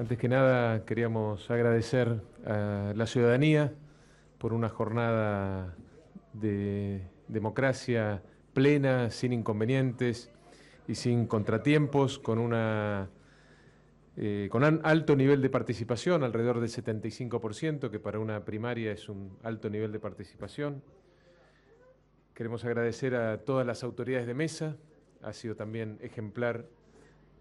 Antes que nada, queríamos agradecer a la ciudadanía por una jornada de democracia plena, sin inconvenientes y sin contratiempos, con, eh, un alto nivel de participación, alrededor del 75%, que para una primaria es un alto nivel de participación. Queremos agradecer a todas las autoridades de mesa, ha sido también ejemplar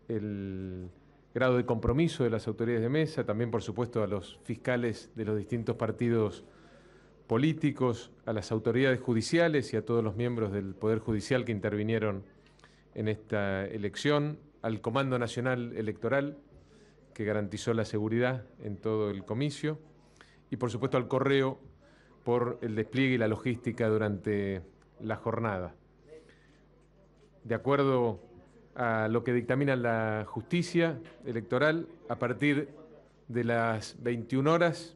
el grado de compromiso de las autoridades de mesa, también por supuesto a los fiscales de los distintos partidos políticos, a las autoridades judiciales y a todos los miembros del Poder Judicial que intervinieron en esta elección, al Comando Nacional Electoral, que garantizó la seguridad en todo el comicio, y por supuesto al correo por el despliegue y la logística durante la jornada. De acuerdo a lo que dictamina la justicia electoral a partir de las 21 horas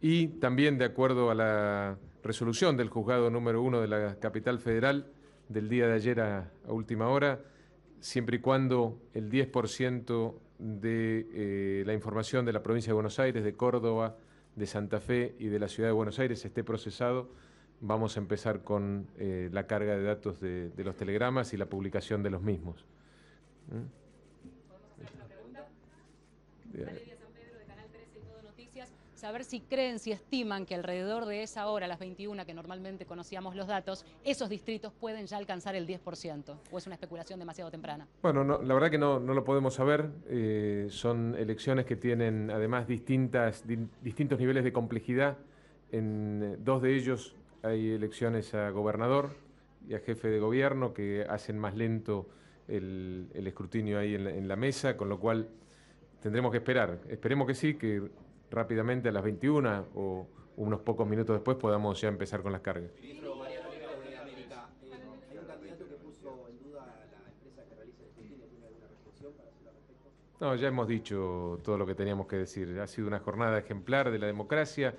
y también de acuerdo a la resolución del juzgado número uno de la capital federal del día de ayer a, última hora, siempre y cuando el 10% de eh, la información de la provincia de Buenos Aires, de Córdoba, de Santa Fe y de la ciudad de Buenos Aires esté procesado, vamos a empezar con eh, la carga de datos de los telegramas y la publicación de los mismos. ¿Podemos hacer pregunta? Valeria San Pedro de Canal 13 y Todo Noticias, saber si creen, si estiman que alrededor de esa hora, las 21 que normalmente conocíamos los datos, esos distritos pueden ya alcanzar el 10% o es una especulación demasiado temprana. Bueno, la verdad que no, lo podemos saber. Eh, son elecciones que tienen además distintas, distintos niveles de complejidad. En eh, dos de ellos hay elecciones a gobernador y a jefe de gobierno que hacen más lento el, escrutinio ahí en la, mesa, con lo cual tendremos que esperar. Esperemos que sí, que rápidamente a las 21 o unos pocos minutos después podamos ya empezar con las cargas. Ministro, eh, hay un candidato que puso en duda la empresa que realiza el este escrutinio, ¿tiene alguna No, ya hemos dicho todo lo que teníamos que decir. Ha sido una jornada ejemplar de la democracia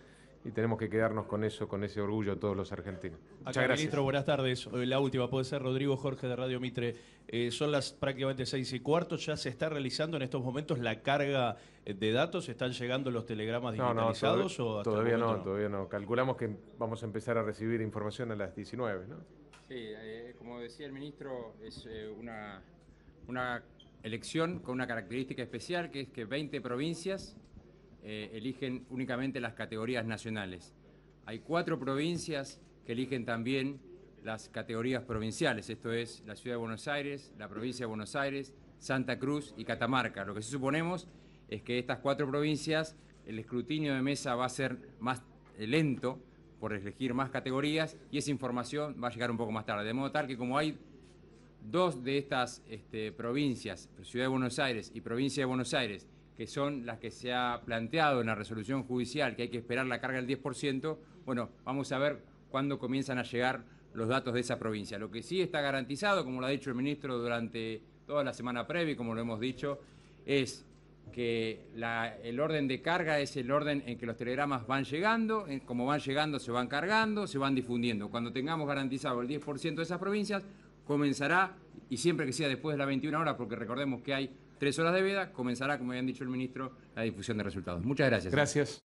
y tenemos que quedarnos con eso, con ese orgullo todos los argentinos. Muchas gracias. Ministro, buenas tardes. Eh, la última puede ser Rodrigo Jorge de Radio Mitre. Eh, son las prácticamente seis y cuarto. Ya se está realizando en estos momentos la carga de datos. ¿Están llegando los telegramas digitalizados? No, todavía, todavía no, todavía no. Calculamos que vamos a empezar a recibir información a las 19, ¿no? Sí, eh, como decía el ministro, es una, una elección con una característica especial que es que 20 provincias eh, eligen únicamente las categorías nacionales. Hay cuatro provincias que eligen también las categorías provinciales, esto es la Ciudad de Buenos Aires, la provincia de Buenos Aires, Santa Cruz y Catamarca. Lo que suponemos es que estas cuatro provincias el escrutinio de mesa va a ser más eh, lento por elegir más categorías y esa información va a llegar un poco más tarde. De modo tal que como hay dos de estas este, provincias, Ciudad de Buenos Aires y provincia de Buenos Aires, que son las que se ha planteado en la resolución judicial, que hay que esperar la carga del 10%, bueno, vamos a ver cuándo comienzan a llegar los datos de esa provincia. Lo que sí está garantizado, como lo ha dicho el ministro durante toda la semana previa y como lo hemos dicho, es que la, el orden de carga es el orden en que los telegramas van llegando, como van llegando se van cargando, se van difundiendo. Cuando tengamos garantizado el 10% de esas provincias, comenzará, y siempre que sea después de las 21 horas, porque recordemos que hay tres horas de veda, comenzará, como habían dicho el ministro, la difusión de resultados. Muchas gracias. Gracias.